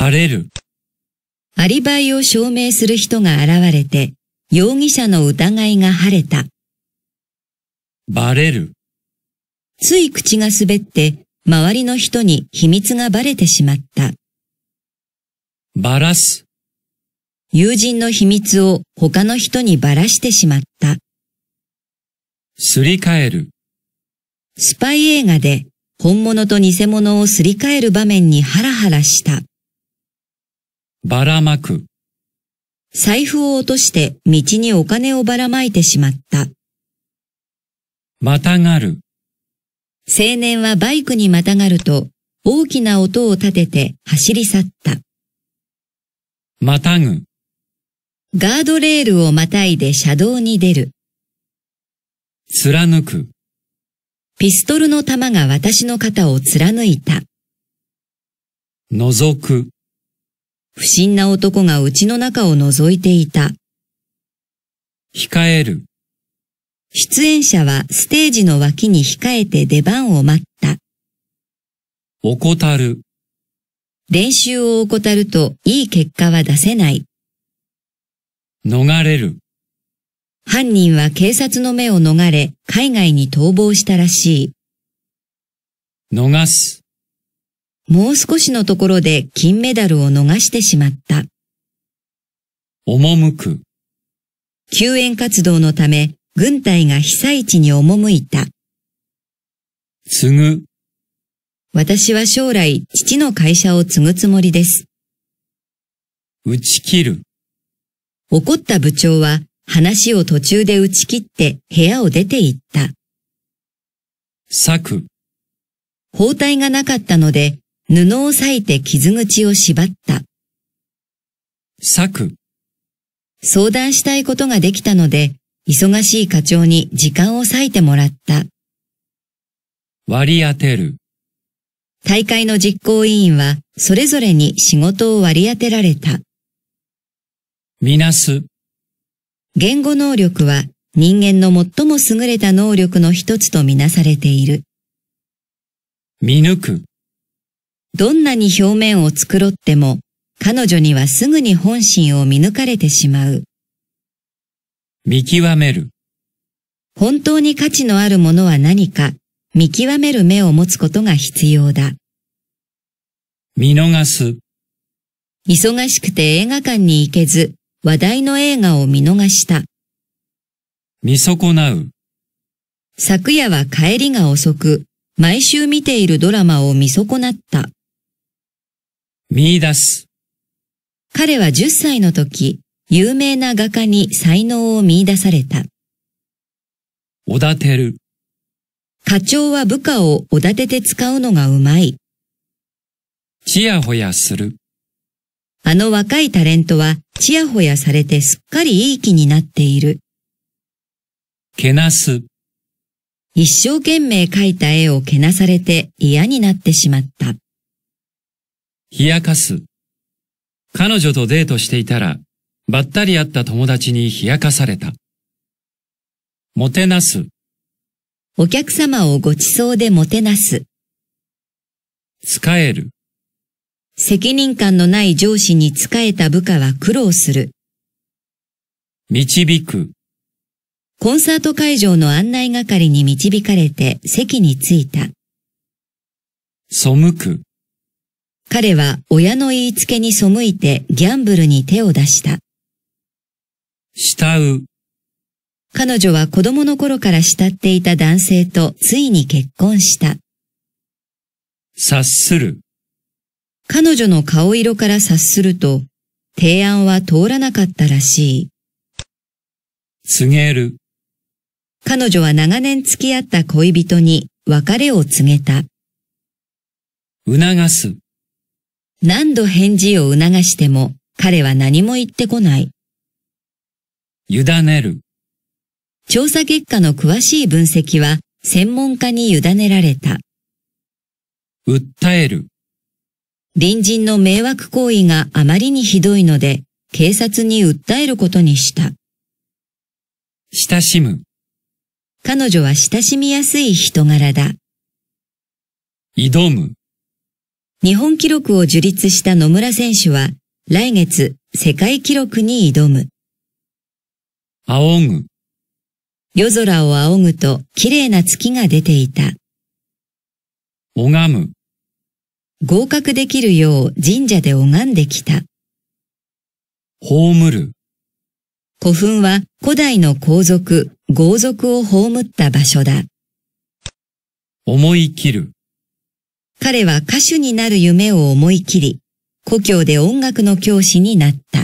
晴れる。アリバイを証明する人が現れて、容疑者の疑いが晴れた。バレる。つい口が滑って、周りの人に秘密がバレてしまった。バラす。友人の秘密を他の人にバラしてしまった。すり替える。スパイ映画で本物と偽物をすり替える場面にハラハラした。ばらまく。財布を落として道にお金をばらまいてしまった。またがる。青年はバイクにまたがると大きな音を立てて走り去った。またぐ。ガードレールをまたいで車道に出る。貫く。ピストルの弾が私の肩を貫いた。覗く。不審な男が家の中を覗いていた。控える。出演者はステージの脇に控えて出番を待った。怠る。練習を怠るといい結果は出せない。逃れる。犯人は警察の目を逃れ、海外に逃亡したらしい。逃す。もう少しのところで金メダルを逃してしまった。赴く。救援活動のため、軍隊が被災地に赴いた。継ぐ。私は将来、父の会社を継ぐつもりです。打ち切る。怒った部長は、話を途中で打ち切って部屋を出て行った。く。包帯がなかったので、布を裂いて傷口を縛った。裂く。相談したいことができたので、忙しい課長に時間を割いてもらった。割り当てる。大会の実行委員は、それぞれに仕事を割り当てられた。みなす。言語能力は、人間の最も優れた能力の一つとみなされている。見抜く。どんなに表面を繕っても、彼女にはすぐに本心を見抜かれてしまう。見極める。本当に価値のあるものは何か、見極める目を持つことが必要だ。見逃す。忙しくて映画館に行けず、話題の映画を見逃した。見損なう。昨夜は帰りが遅く、毎週見ているドラマを見損なった。見出す。彼は10歳の時、有名な画家に才能を見出された。おだてる。課長は部下をおだてて使うのがうまい。ちやほやする。あの若いタレントはちやほやされてすっかりいい気になっている。けなす。一生懸命描いた絵をけなされて嫌になってしまった。冷やかす。彼女とデートしていたら、ばったり会った友達に冷やかされた。もてなす。お客様をご馳走でもてなす。使える。責任感のない上司に仕えた部下は苦労する。導く。コンサート会場の案内係に導かれて席に着いた。背く。彼は親の言いつけに背いてギャンブルに手を出した。慕う。彼女は子供の頃から慕っていた男性とついに結婚した。察する。彼女の顔色から察すると、提案は通らなかったらしい。告げる。彼女は長年付き合った恋人に別れを告げた。促す。何度返事を促しても彼は何も言ってこない。委ねる。調査結果の詳しい分析は専門家に委ねられた。訴える。隣人の迷惑行為があまりにひどいので、警察に訴えることにした。親しむ。彼女は親しみやすい人柄だ。挑む。日本記録を樹立した野村選手は、来月、世界記録に挑む。仰ぐ。夜空を仰ぐと、綺麗な月が出ていた。拝む。合格できるよう神社で拝んできた。葬る。古墳は古代の皇族、豪族を葬った場所だ。思い切る。彼は歌手になる夢を思い切り、故郷で音楽の教師になった。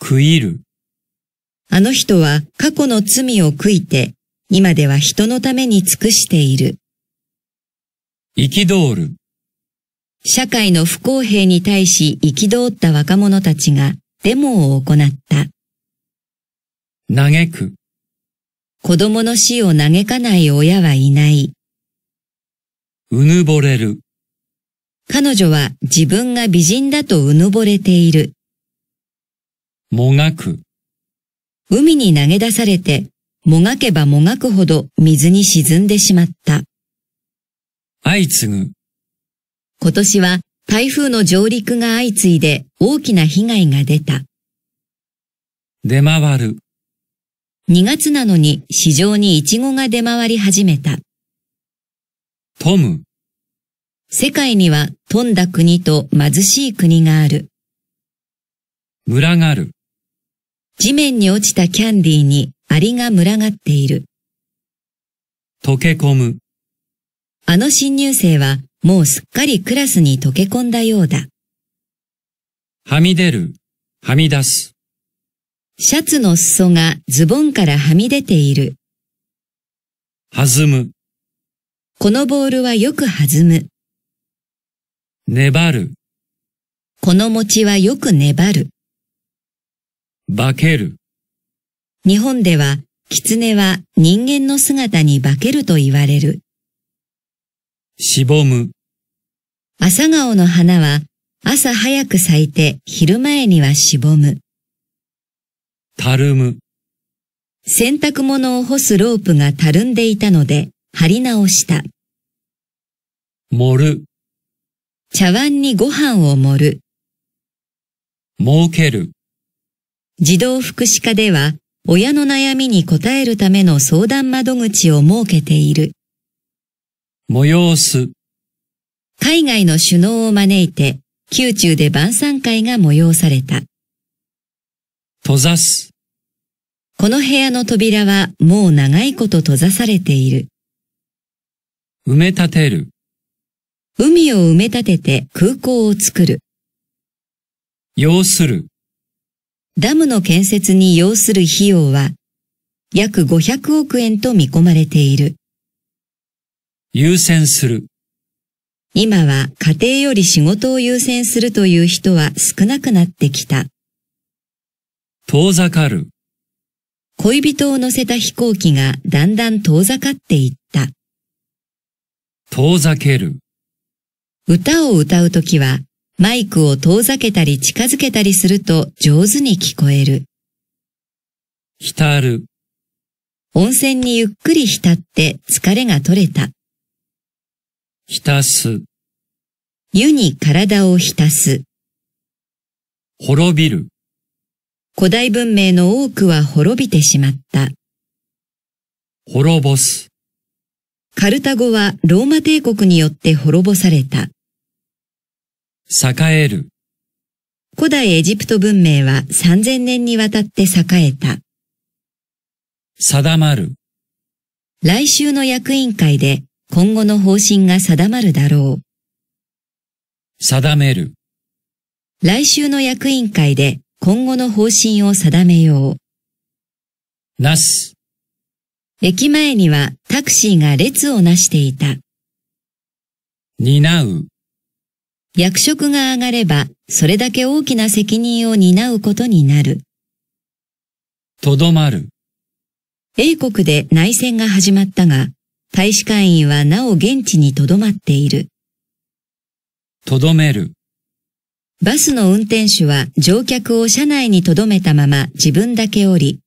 食いる。あの人は過去の罪を悔いて、今では人のために尽くしている。憤る。社会の不公平に対し憤った若者たちがデモを行った。嘆く。子供の死を嘆かない親はいない。うぬぼれる。彼女は自分が美人だとうぬぼれている。もがく。海に投げ出されて、もがけばもがくほど水に沈んでしまった。相次ぐ。今年は台風の上陸が相次いで大きな被害が出た。出回る。2月なのに市場にイチゴが出回り始めた。トム。世界には富んだ国と貧しい国がある。群がる。地面に落ちたキャンディーにアリが群がっている。溶け込む。あの新入生はもうすっかりクラスに溶け込んだようだ。はみ出る、はみ出す。シャツの裾がズボンからはみ出ている。弾む。このボールはよく弾む。粘る、この餅はよく粘る。化ける、日本では、狐は人間の姿に化けると言われる。しぼむ、朝顔の花は朝早く咲いて昼前にはしぼむ。たるむ。洗濯物を干すロープがたるんでいたので、貼り直した。盛る。茶碗にご飯を盛る。儲ける。児童福祉課では、親の悩みに応えるための相談窓口を設けている。催す。海外の首脳を招いて、宮中で晩餐会が催された。閉ざす。この部屋の扉はもう長いこと閉ざされている。埋め立てる。海を埋め立てて空港を作る。要する。ダムの建設に要する費用は約500億円と見込まれている。優先する。今は家庭より仕事を優先するという人は少なくなってきた。遠ざかる。恋人を乗せた飛行機がだんだん遠ざかっていった。遠ざける。歌を歌うときは、マイクを遠ざけたり近づけたりすると上手に聞こえる。浸る。温泉にゆっくり浸って疲れが取れた。浸す。湯に体を浸す。滅びる。古代文明の多くは滅びてしまった。滅ぼす。カルタゴはローマ帝国によって滅ぼされた。栄える。古代エジプト文明は3000年にわたって栄えた。定まる。来週の役員会で今後の方針が定まるだろう。定める。来週の役員会で今後の方針を定めよう。なす。駅前にはタクシーが列をなしていた。担う。役職が上がれば、それだけ大きな責任を担うことになる。とどまる。英国で内戦が始まったが、大使館員はなお現地にとどまっている。とどめる。バスの運転手は乗客を車内にとどめたまま自分だけ降り、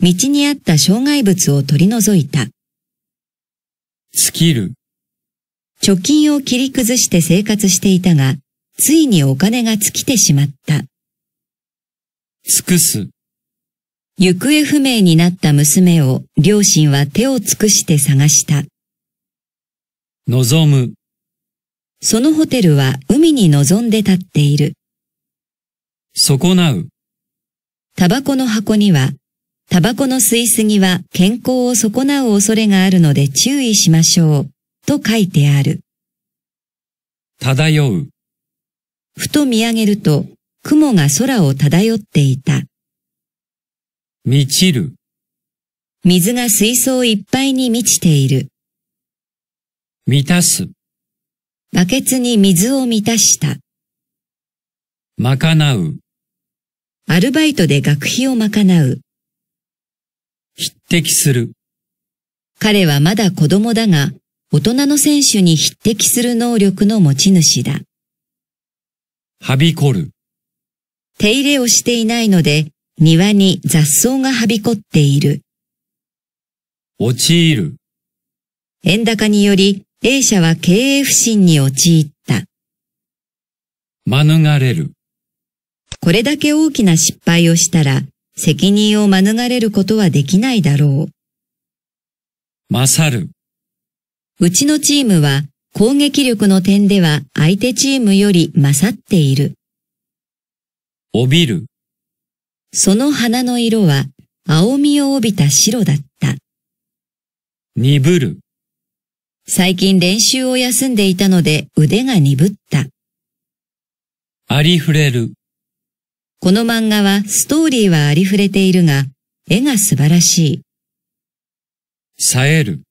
道にあった障害物を取り除いた。スキル。貯金を切り崩して生活していたが、ついにお金が尽きてしまった。尽くす。行方不明になった娘を両親は手を尽くして探した。望む。そのホテルは海に望んで立っている。損なう。タバコの箱にはタバコの吸いすぎは健康を損なう恐れがあるので注意しましょう、と書いてある。漂う。ふと見上げると、雲が空を漂っていた。満ちる。水が水槽いっぱいに満ちている。満たす。バケツに水を満たした。賄う。アルバイトで学費を賄う。匹敵する。彼はまだ子供だが、大人の選手に匹敵する能力の持ち主だ。はびこる。手入れをしていないので、庭に雑草がはびこっている。陥る。円高により、A 社は経営不振に陥った。免れる。これだけ大きな失敗をしたら、責任を免れることはできないだろう。勝る。うちのチームは攻撃力の点では相手チームより勝っている。帯びる。その花の色は青みを帯びた白だった。鈍る。最近練習を休んでいたので腕が鈍った。ありふれる。この漫画はストーリーはありふれているが、絵が素晴らしい。冴える。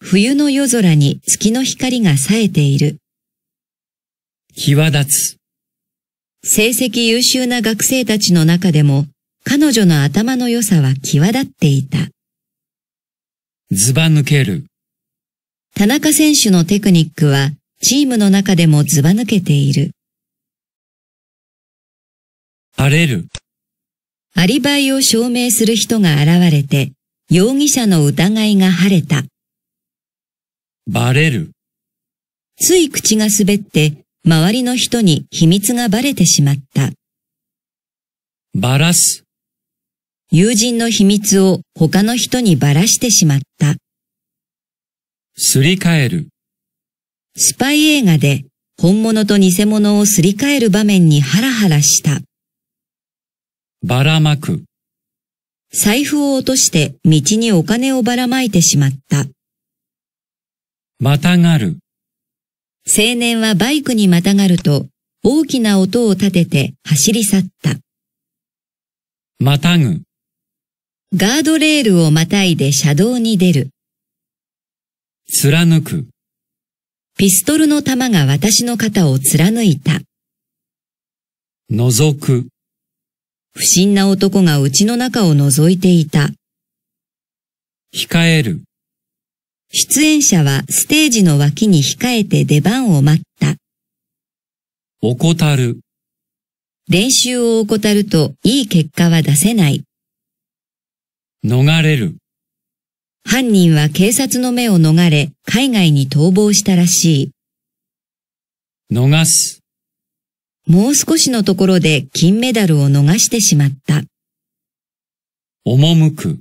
冬の夜空に月の光が冴えている。際立つ。成績優秀な学生たちの中でも、彼女の頭の良さは際立っていた。ずば抜ける。田中選手のテクニックは、チームの中でもずば抜けている。晴れる。アリバイを証明する人が現れて、容疑者の疑いが晴れた。バレる。つい口が滑って、周りの人に秘密がバレてしまった。バラす。友人の秘密を他の人にバラしてしまった。すり替える。スパイ映画で本物と偽物をすり替える場面にハラハラした。ばらまく。財布を落として道にお金をばらまいてしまった。またがる。青年はバイクにまたがると大きな音を立てて走り去った。またぐ。ガードレールをまたいで車道に出る。貫く。ピストルの弾が私の肩を貫いた。覗く。不審な男がうちの中を覗いていた。控える。出演者はステージの脇に控えて出番を待った。怠る。練習を怠るといい結果は出せない。逃れる。犯人は警察の目を逃れ、海外に逃亡したらしい。逃す。もう少しのところで金メダルを逃してしまった。赴く。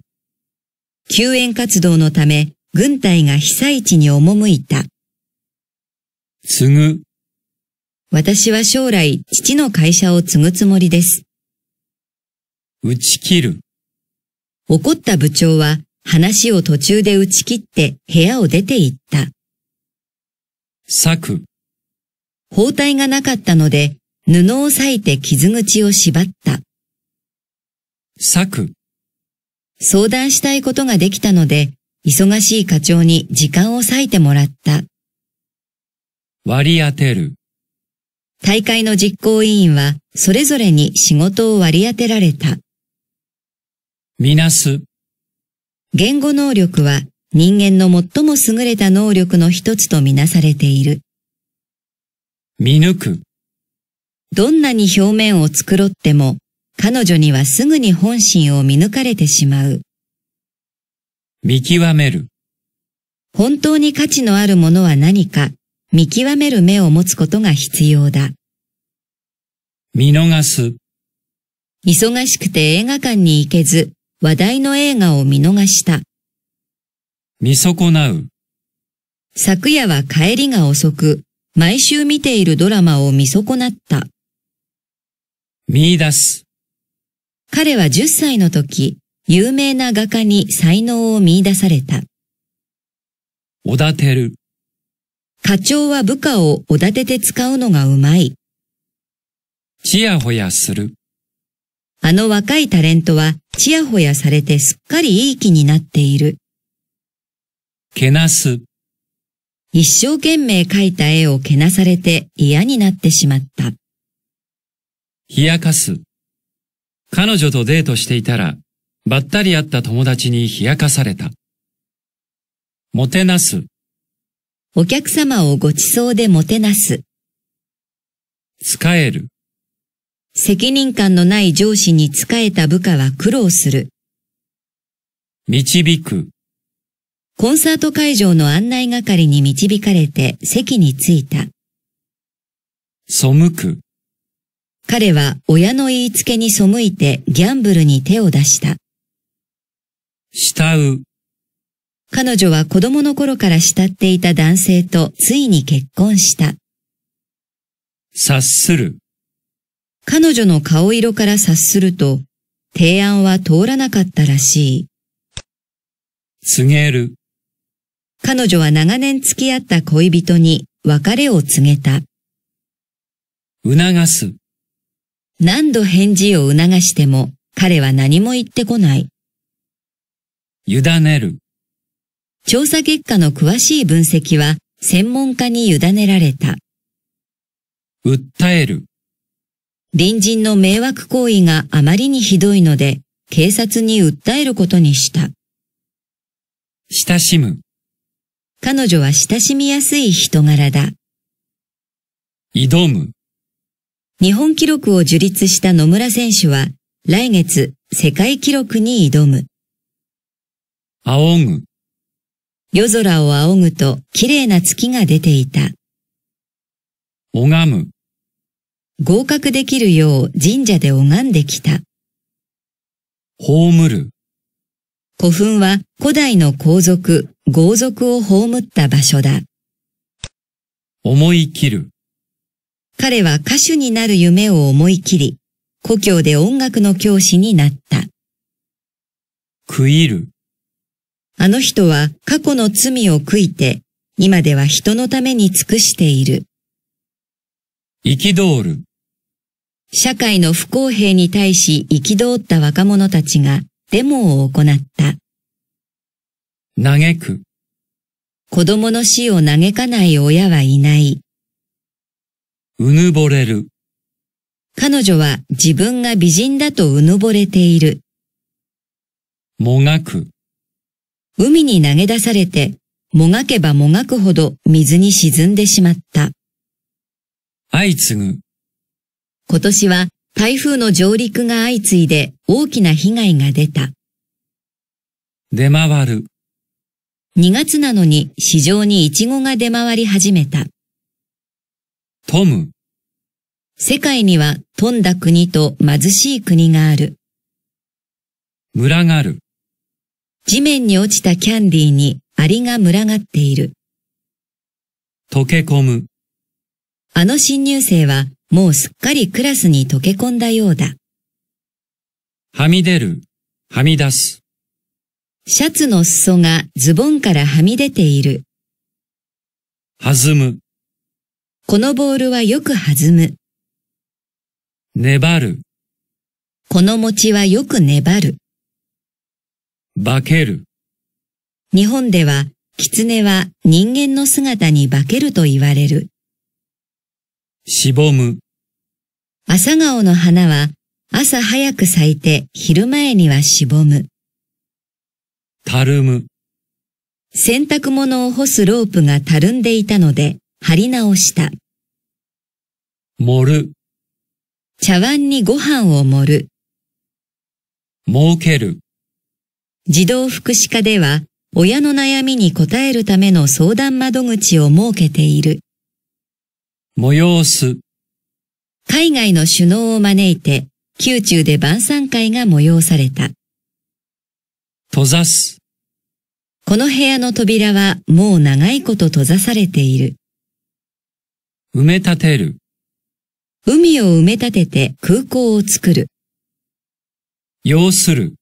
救援活動のため、軍隊が被災地に赴いた。継ぐ。私は将来、父の会社を継ぐつもりです。打ち切る。怒った部長は、話を途中で打ち切って部屋を出て行った。く。包帯がなかったので、布を裂いて傷口を縛った。裂く。相談したいことができたので、忙しい課長に時間を割いてもらった。割り当てる。大会の実行委員は、それぞれに仕事を割り当てられた。みなす。言語能力は、人間の最も優れた能力の一つとみなされている。見抜く。どんなに表面を繕っても、彼女にはすぐに本心を見抜かれてしまう。見極める。本当に価値のあるものは何か、見極める目を持つことが必要だ。見逃す。忙しくて映画館に行けず、話題の映画を見逃した。見損なう。昨夜は帰りが遅く、毎週見ているドラマを見損なった。見出す。彼は10歳の時、有名な画家に才能を見出された。おだてる。課長は部下をおだてて使うのがうまい。ちやほやする。あの若いタレントはちやほやされてすっかりいい気になっている。けなす。一生懸命描いた絵をけなされて嫌になってしまった。冷やかす。彼女とデートしていたら、ばったり会った友達に冷やかされた。もてなす。お客様をご馳走でもてなす。使える。責任感のない上司に仕えた部下は苦労する。導く。コンサート会場の案内係に導かれて席に着いた。背く。彼は親の言いつけに背いてギャンブルに手を出した。慕う。彼女は子供の頃から慕っていた男性とついに結婚した。察する。彼女の顔色から察すると、提案は通らなかったらしい。告げる。彼女は長年付き合った恋人に別れを告げた。促す。何度返事を促しても彼は何も言ってこない。委ねる。調査結果の詳しい分析は専門家に委ねられた。訴える。隣人の迷惑行為があまりにひどいので、警察に訴えることにした。親しむ。彼女は親しみやすい人柄だ。挑む。日本記録を樹立した野村選手は、来月、世界記録に挑む。仰ぐ。夜空を仰ぐと、綺麗な月が出ていた。拝む。合格できるよう神社で拝んできた。葬る。古墳は古代の皇族、豪族を葬った場所だ。思い切る。彼は歌手になる夢を思い切り、故郷で音楽の教師になった。食いる。あの人は過去の罪を悔いて、今では人のために尽くしている。憤る。社会の不公平に対し憤った若者たちがデモを行った。嘆く。子供の死を嘆かない親はいない。うぬぼれる。彼女は自分が美人だとうぬぼれている。もがく。海に投げ出されて、もがけばもがくほど水に沈んでしまった。相次ぐ。今年は台風の上陸が相次いで大きな被害が出た。出回る。2月なのに市場にイチゴが出回り始めた。トム。世界には富んだ国と貧しい国がある。群がる。地面に落ちたキャンディーにアリが群がっている。溶け込む。あの新入生はもうすっかりクラスに溶け込んだようだ。はみ出る、はみ出す。シャツの裾がズボンからはみ出ている。弾む。このボールはよく弾む。粘る、この餅はよく粘る。化ける、日本では、狐は人間の姿に化けると言われる。しぼむ、朝顔の花は朝早く咲いて昼前にはしぼむ。たるむ。洗濯物を干すロープがたるんでいたので、貼り直した。盛る。茶碗にご飯を盛る。儲ける。児童福祉課では、親の悩みに応えるための相談窓口を設けている。催す。海外の首脳を招いて、宮中で晩餐会が催された。閉ざす。この部屋の扉はもう長いこと閉ざされている。埋め立てる。海を埋め立てて空港を作る。要する。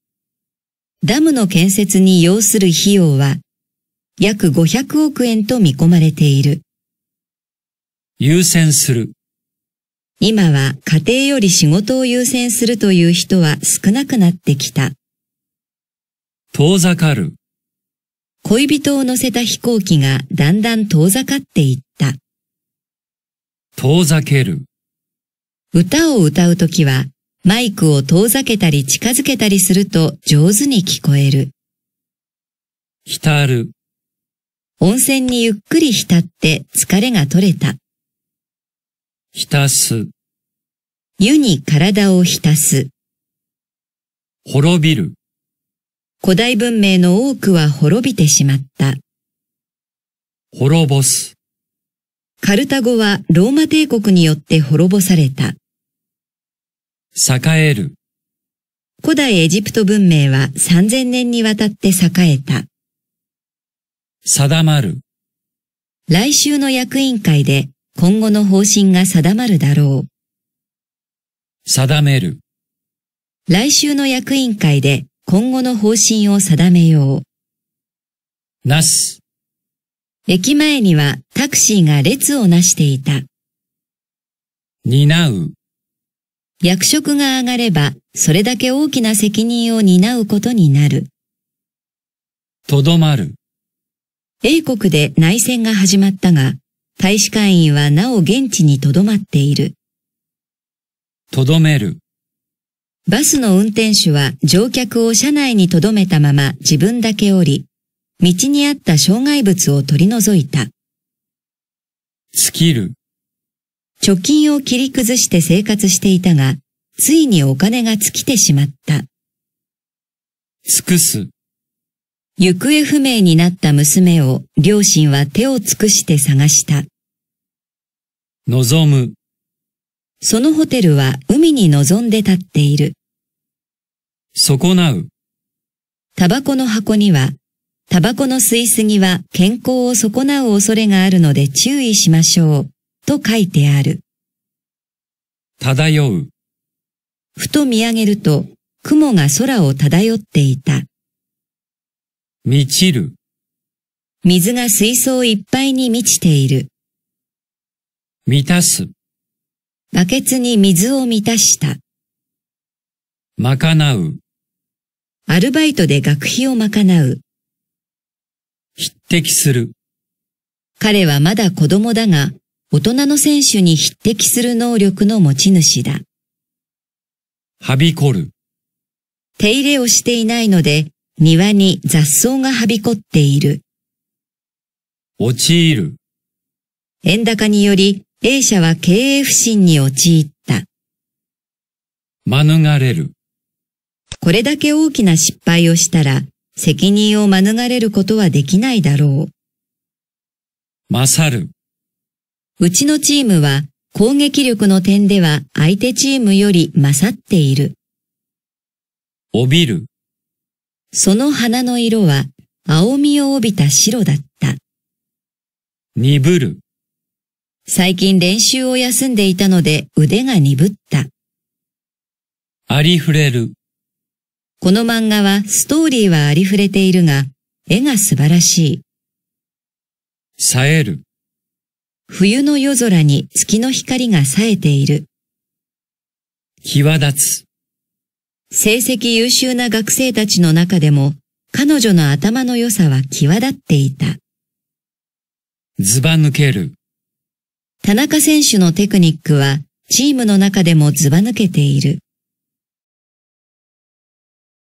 ダムの建設に要する費用は、約500億円と見込まれている。優先する。今は家庭より仕事を優先するという人は少なくなってきた。遠ざかる。恋人を乗せた飛行機がだんだん遠ざかっていった。遠ざける。歌を歌うときは、マイクを遠ざけたり近づけたりすると上手に聞こえる。浸る。温泉にゆっくり浸って疲れが取れた。浸す。湯に体を浸す。滅びる。古代文明の多くは滅びてしまった。滅ぼす。カルタゴはローマ帝国によって滅ぼされた。栄える。古代エジプト文明は3000年にわたって栄えた。定まる。来週の役員会で今後の方針が定まるだろう。定める。来週の役員会で今後の方針を定めよう。なす。駅前にはタクシーが列をなしていた。担う。役職が上がれば、それだけ大きな責任を担うことになる。とどまる。英国で内戦が始まったが、大使館員はなお現地にとどまっている。とどめる。バスの運転手は乗客を車内にとどめたまま自分だけ降り、道にあった障害物を取り除いた。尽きる。貯金を切り崩して生活していたが、ついにお金が尽きてしまった。尽くす。行方不明になった娘を両親は手を尽くして探した。望む。そのホテルは海に望んで立っている。損なう。タバコの箱にはタバコの吸いすぎは健康を損なう恐れがあるので注意しましょう、と書いてある。漂う。ふと見上げると、雲が空を漂っていた。満ちる。水が水槽いっぱいに満ちている。満たす。バケツに水を満たした。賄う。アルバイトで学費を賄う。匹敵する。彼はまだ子供だが、大人の選手に匹敵する能力の持ち主だ。はびこる。手入れをしていないので、庭に雑草がはびこっている。陥る。円高により A 社は経営不振に陥った。免れる。これだけ大きな失敗をしたら、責任を免れることはできないだろう。勝る。うちのチームは攻撃力の点では相手チームより勝っている。帯びる。その花の色は青みを帯びた白だった。鈍る。最近練習を休んでいたので腕が鈍った。ありふれる。この漫画はストーリーはありふれているが、絵が素晴らしい。冴える。冬の夜空に月の光が冴えている。際立つ。成績優秀な学生たちの中でも、彼女の頭の良さは際立っていた。ズバ抜ける。田中選手のテクニックは、チームの中でもズバ抜けている。